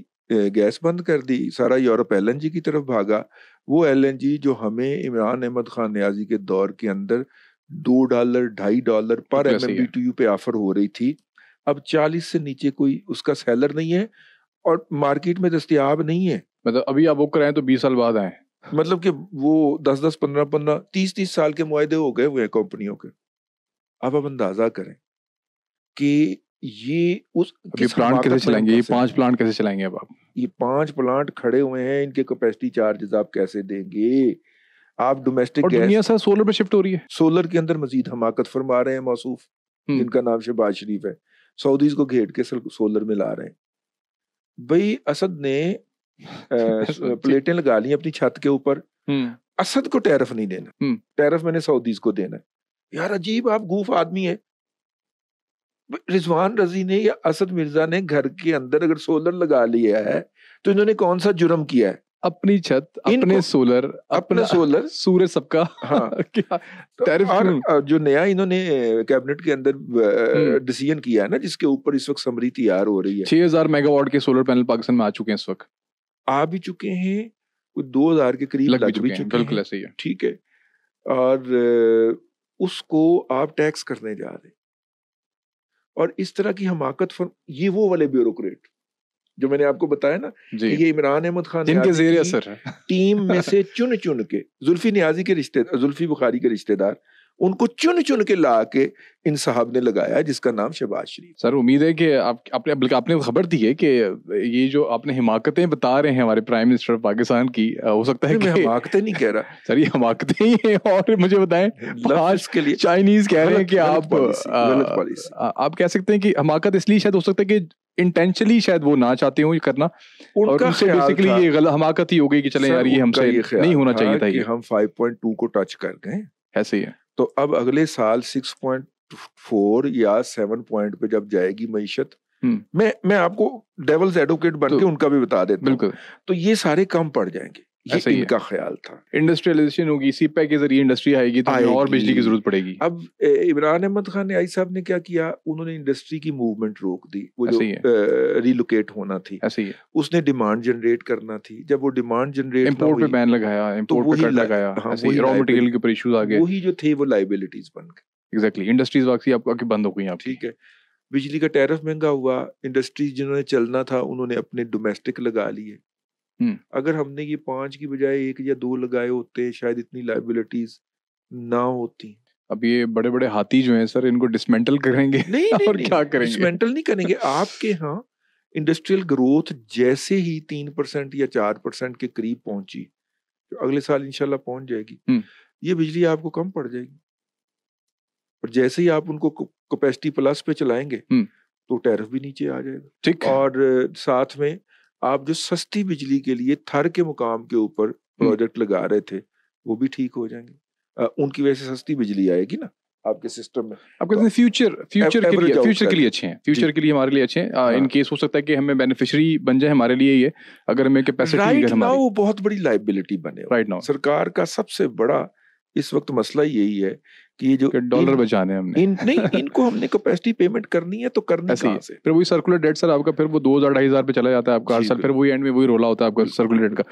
गैस बंद कर दी सारा यूरोप एलएनजी की तरफ भागा वो एलएनजी जो हमें इमरान अहमद खान न्याजी के दौर के अंदर दो डॉलर ढाई डॉलर पर M M B T U पे ऑफर हो रही थी अब चालीस से नीचे कोई उसका सेलर नहीं है और मार्केट में दस्तियाब नहीं है मतलब अभी आप बुक कराएं तो बीस साल बाद आए मतलब कि वो दस दस पंद्रह पंद्रह तीस तीस साल के मुआदे हो गए हुए हैं कंपनियों के अब आप अंदाजा करें कि ये उस ये प्लांट कैसे चलाएंगे ये पांच प्लांट कैसे चलाएंगे अब आप ये पांच प्लांट खड़े हुए हैं इनके कैपेसिटी चार्जेस आप कैसे देंगे आप डोमेस्टिक सोलर पे शिफ्ट हो रही है सोलर के अंदर मजीद हमाकत फरमा रहे हैं मौसूफ हम्म। जिनका नाम शहबाज शरीफ है सऊदीज को घेर के सोलर में ला रहे हैं भाई असद ने प्लेटें लगा ली अपनी छत के ऊपर हम्म। असद को टैरफ नहीं देना हम्म। टैरफ मैंने सऊदीज को देना है यार अजीब आप गूफ आदमी है रिजवान रजी ने या असद मिर्जा ने घर के अंदर अगर सोलर लगा लिया है तो इन्होंने कौन सा जुर्म किया है अपनी छत अपने सोलर अपने सोलर सूर्य सबका हाँ टैरिफ तो और जो नया इन्होंने कैबिनेट के अंदर डिसीजन हम्म। किया है ना जिसके ऊपर इस वक्त समृद्धि तैयार हो रही है छह हजार मेगावाट के सोलर पैनल पाकिस्तान में आ चुके हैं इस वक्त आ भी चुके हैं दो हजार के करीब लग, लग भी चुके, हैं बिल्कुल ऐसे ही है ठीक है और उसको आप टैक्स करने जा रहे और इस तरह की हमाकत फर ये वो वाले ब्यूरोक्रेट जो मैंने आपको बताया ना ये इमरान अहमद खान इनके जेर असर है टीम में से चुन चुन के जुल्फी नियाजी के रिश्ते जुल्फी बुखारी के रिश्तेदार उनको चुन चुन के ला के इन साहब ने लगाया जिसका नाम शहबाज शरीफ सर उम्मीद है कि आप आपने आपने तो खबर दी है कि ये जो आपने हिमाकतें बता रहे हैं हमारे प्राइम मिनिस्टर ऑफ पाकिस्तान की हो सकता है कि हिमाकतें नहीं कह रहा सर ये हिमाकतें ही हैं और मुझे बताएं आज के लिए चाइनीज कह रहे हैं कि आप आप कह सकते हैं कि हिमाकत इसलिए शायद हो सकता है कि इंटेंशनली शायद वो ना चाहते हो ये करना और बेसिकली ये गलत हमाकत ही हो गई कि चले यार ये हमसे नहीं होना चाहिए था फाइव हम 5.2 को टच कर गए ऐसे ही है तो अब अगले साल 6.4 या 7 पॉइंट पे जब जाएगी मीशत हम्म। मैं मैं आपको डेवल्स एडवोकेट बनके के तो उनका भी बता देता हूँ तो ये सारे कम पड़ जाएंगे ऐसा ही इनका ख्याल था इंडस्ट्रियलाइजेशन होगी के जरिए इंडस्ट्री आएगी तो और बिजली की जरूरत पड़ेगी अब इमरान अहमद खान ने आई साहब ने क्या किया उन्होंने इंडस्ट्री की मूवमेंट रोक दी वो जो रिलोकेट होना थी ऐसे ही उसने डिमांड जनरेट करना थी जब वो डिमांड जनरेट इम्पोर्ट पे बैन लगाया इम्पोर्ट तो पे कट लगाया रॉ हाँ, मटेरियल के ऊपर इश्यूज आ गए वही जो थे वो लाइबिलिटीज बन गए एग्जैक्टली इंडस्ट्रीज वाकई आपकी बंद हो गई आप ठीक है बिजली का टैरिफ महंगा हुआ इंडस्ट्रीज जिन्होंने चलना था उन्होंने अपने डोमेस्टिक लगा लिए अगर हमने ये पांच की बजाय एक या दो लगाए होते शायद इतनी लाइबिलिटीज ना होती अब ये बड़े बड़े हाथी जो हैं सर इनको डिसमेंटल करेंगे नहीं, नहीं और नहीं, क्या करेंगे डिसमेंटल नहीं करेंगे आपके यहाँ इंडस्ट्रियल ग्रोथ जैसे ही तीन परसेंट या चार परसेंट के करीब पहुंची तो अगले साल इंशाल्लाह पहुंच जाएगी ये बिजली आपको कम पड़ जाएगी और जैसे ही आप उनको कैपेसिटी प्लस पे चलाएंगे तो टैरिफ भी नीचे आ जाएगा ठीक और साथ में आप जो सस्ती बिजली के लिए थर के मुकाम के ऊपर प्रोजेक्ट लगा रहे थे वो भी ठीक हो जाएंगे आ, उनकी वजह से सस्ती बिजली आएगी ना आपके सिस्टम में आप कहते हैं तो फ्यूचर फ्यूचर के लिए फ्यूचर के लिए अच्छे हैं फ्यूचर के लिए हमारे लिए अच्छे हैं हाँ। इन केस हो सकता है कि हमें बेनिफिशियरी बन जाए हमारे लिए ये अगर हमें कैपेसिटी राइट बहुत बड़ी लाइबिलिटी बने राइट नाउ सरकार का सबसे बड़ा इस वक्त मसला यही है कि ये जो डॉलर बचाने हमने इन, नहीं इनको हमने कैपेसिटी पेमेंट करनी है तो करनी कहां से फिर वही सर्कुलर डेट सर आपका फिर वो दो हजार ढाई हजार पे चला जाता है आपका हर साल फिर वही एंड में वही रोला होता है आपका सर्कुलर डेट का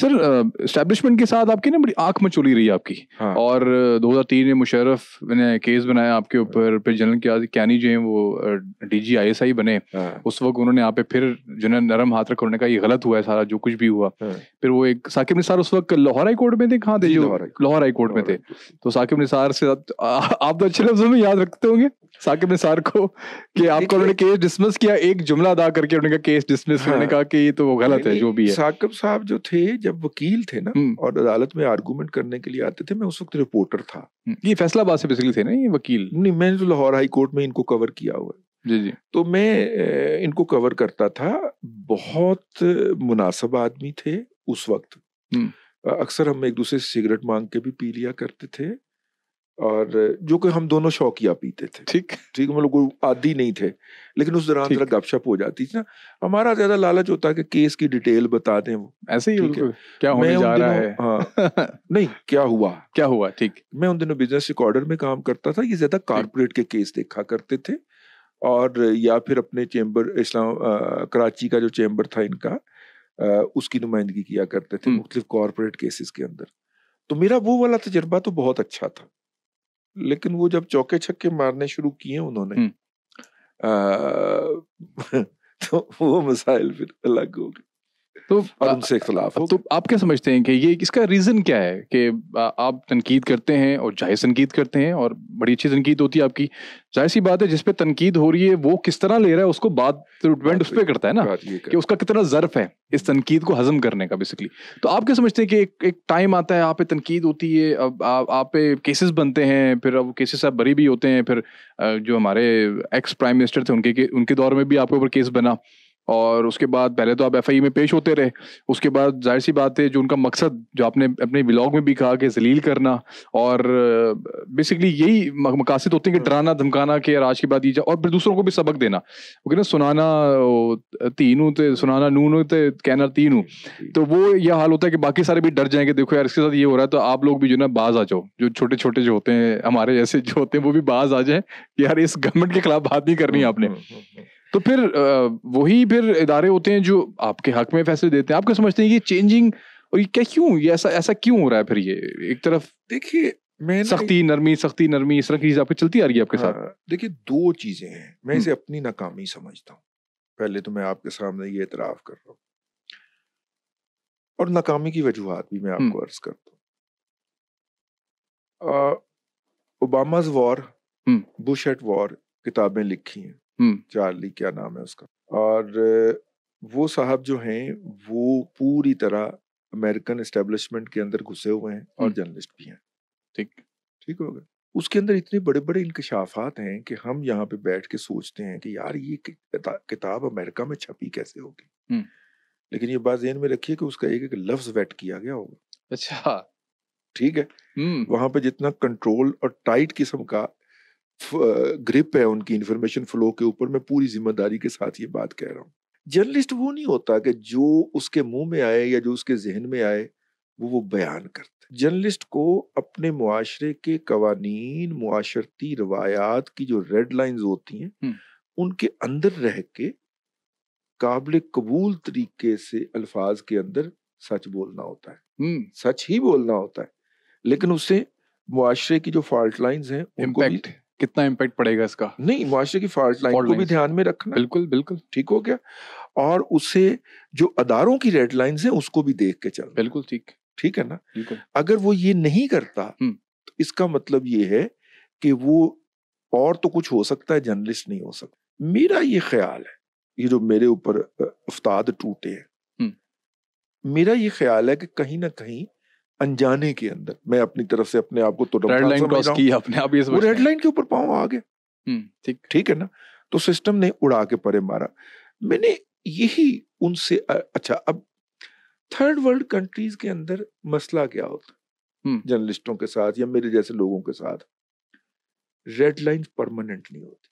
सर स्टैब्लिशमेंट के साथ आपकी ना बड़ी आंख मचोली रही आपकी हाँ। और 2003 में मुशरफ ने केस बनाया आपके हाँ। ऊपर फिर जनरल कैनी जो है वो डीजी आईएसआई आई एस बने हाँ। उस वक्त उन्होंने यहाँ पे फिर जो है नरम हाथ रखा उन्होंने कहा ये गलत हुआ है सारा जो कुछ भी हुआ हाँ। फिर वो एक साकिब निसार उस वक्त लाहौर हाई कोर्ट में थे कहाँ थे जो लाहौर हाई कोर्ट में थे तो साकिब निसार से आप तो अच्छे लफ्जों में याद रखते होंगे साकिब निसार को कि आपको उन्होंने केस डिसमिस किया एक जुमला अदा करके उन्होंने कहा केस डिसमिस हाँ, कहा कि ये तो वो गलत है जो भी है साकिब साहब जो थे जब वकील थे ना हम्म। और अदालत में आर्गूमेंट करने के लिए आते थे मैं उस वक्त रिपोर्टर था हम्म। ये फैसलाबाद से बेसिकली थे ना ये वकील नहीं मैंने तो लाहौर हाई कोर्ट में इनको कवर किया हुआ जी जी तो मैं इनको कवर करता था बहुत मुनासिब आदमी थे उस वक्त हम्म। अक्सर हम एक दूसरे से सिगरेट मांग के भी पी लिया करते थे और जो कि हम दोनों शौकिया पीते थे ठीक ठीक हम लोग आदि नहीं थे लेकिन उस दौरान जरा गपशप हो जाती थी ना हमारा ज्यादा लालच होता है कि केस की डिटेल बता दें वो ऐसे ही है। क्या होने जा रहा है हाँ, नहीं क्या हुआ क्या हुआ ठीक मैं उन दिनों बिजनेस रिकॉर्डर में काम करता था ये ज्यादा कारपोरेट के केस देखा करते थे और या फिर अपने चैम्बर इस्लाम कराची का जो चैम्बर था इनका उसकी नुमाइंदगी किया करते थे हम्म। मुख्तलिफ कॉरपोरेट केसेस के अंदर तो मेरा वो वाला तजर्बा तो बहुत अच्छा था लेकिन वो जब चौके छक्के मारने शुरू किए उन्होंने आ, तो वो मिसाइल फिर अलग हो गए तो और उनसे इख्तलाफ तो आप क्या समझते हैं कि ये इसका रीज़न क्या है कि आप तनकीद करते हैं और जाहिर तनकीद करते हैं और बड़ी अच्छी तनकीद होती है आपकी जाहिर सी बात है जिस पे तनकीद हो रही है वो किस तरह ले रहा है उसको बात डिपेंड उस पर करता है ना कि उसका कितना ज़र्फ है इस तनकीद को हजम करने का बेसिकली तो आप क्या समझते हैं कि एक एक टाइम आता है आप पे तनकीद होती है अब आप पे केसेस बनते हैं फिर अब केसेस आप बरी भी होते हैं फिर जो हमारे एक्स प्राइम मिनिस्टर थे उनके उनके दौर में भी आपके ऊपर केस बना और उसके बाद पहले तो आप एफ में पेश होते रहे उसके बाद जाहिर सी बात है जो उनका मकसद जो आपने अपने ब्लॉग में भी कहा कि जलील करना और बेसिकली यही मकासद होते हैं कि हाँ। डराना धमकाना कि यार आज के बाद ये और फिर दूसरों को भी सबक देना ओके ना सुनाना हूँ तो सुनाना नून तो कहना तीन हूँ तो वो यह हाल होता है कि बाकी सारे भी डर जाएंगे देखो यार इसके साथ ये हो रहा है तो आप लोग भी जो ना बाज आ जाओ जो छोटे छोटे जो होते हैं हमारे जैसे जो होते हैं वो भी बाज आ जाए यार इस गवर्नमेंट के खिलाफ बात नहीं करनी हम्म, आपने हम्म, हम्म, तो फिर वही फिर इदारे होते हैं जो आपके हक में फैसले देते हैं आप क्या समझते हैं कि चेंजिंग और ये क्या क्यों ये ऐसा ऐसा क्यों हो रहा है फिर ये एक तरफ देखिए मैं सख्ती नरमी सख्ती नरमी इस तरह की चीज आपके चलती आ रही है आपके साथ हाँ, देखिए दो चीजें हैं मैं हम्म। इसे अपनी नाकामी समझता हूँ पहले तो मैं आपके सामने ये इतराफ कर रहा हूँ और नाकामी की वजूहत भी मैं आपको हम्म। अर्ज करता हूँ Obama's war hmm. Bush at war किताबें लिखी हैं हम्म। चार्ली क्या नाम है उसका और वो साहब जो हैं वो पूरी तरह अमेरिकन एस्टेब्लिशमेंट के अंदर घुसे हुए हैं और हम्म। जर्नलिस्ट भी हैं ठीक ठीक हो गया उसके अंदर इतने बड़े बड़े इंकशाफात हैं कि हम यहाँ पे बैठ के सोचते हैं कि यार ये किताब अमेरिका में छपी कैसे होगी हम्म। लेकिन ये बात जहन में रखिए कि उसका एक एक लफ्ज वेट किया गया होगा अच्छा ठीक है वहां पे जितना कंट्रोल और टाइट किस्म का ग्रिप है उनकी इंफॉर्मेशन फ्लो के ऊपर मैं पूरी जिम्मेदारी के साथ ये बात कह रहा हूँ जर्नलिस्ट वो नहीं होता कि जो उसके मुंह में आए या जो उसके जहन में आए वो वो बयान करते जर्नलिस्ट को अपने मुआरे के कवानीन मुआशरती रवायात की जो रेड लाइन होती हैं हम्म। उनके अंदर रह के काबिल कबूल तरीके से अल्फाज के अंदर सच बोलना होता है हम्म। सच ही बोलना होता है लेकिन उसे मुआरे की जो फॉल्ट लाइन हैं उनको कितना इम्पैक्ट पड़ेगा इसका नहीं मुआरे की फॉल्ट लाइन को भी ध्यान में रखना बिल्कुल बिल्कुल ठीक हो गया और उसे जो अदारों की रेड लाइन है उसको भी देख के चल बिल्कुल ठीक ठीक है ना अगर वो ये नहीं करता हम्म। तो इसका मतलब ये है कि वो और तो कुछ हो सकता है जर्नलिस्ट नहीं हो सकता मेरा ये ख्याल है ये जो मेरे ऊपर अफ्ताद टूटे हैं हम्म। मेरा ये ख्याल है कि कहीं ना कहीं अनजाने के अंदर मैं अपनी तरफ से अपने आप को तो अपने रेड लाइन के ऊपर पाऊ आगे हम्म, ठीक ठीक है ना तो सिस्टम ने उड़ा के परे मारा मैंने यही उनसे अच्छा अब थर्ड वर्ल्ड कंट्रीज के अंदर मसला क्या होता हम्म। जर्नलिस्टों के साथ या मेरे जैसे लोगों के साथ रेड लाइन परमानेंट नहीं होती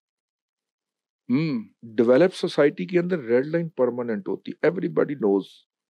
डेवलप हम्म। सोसाइटी के अंदर रेड लाइन परमानेंट होती एवरीबॉडी नोज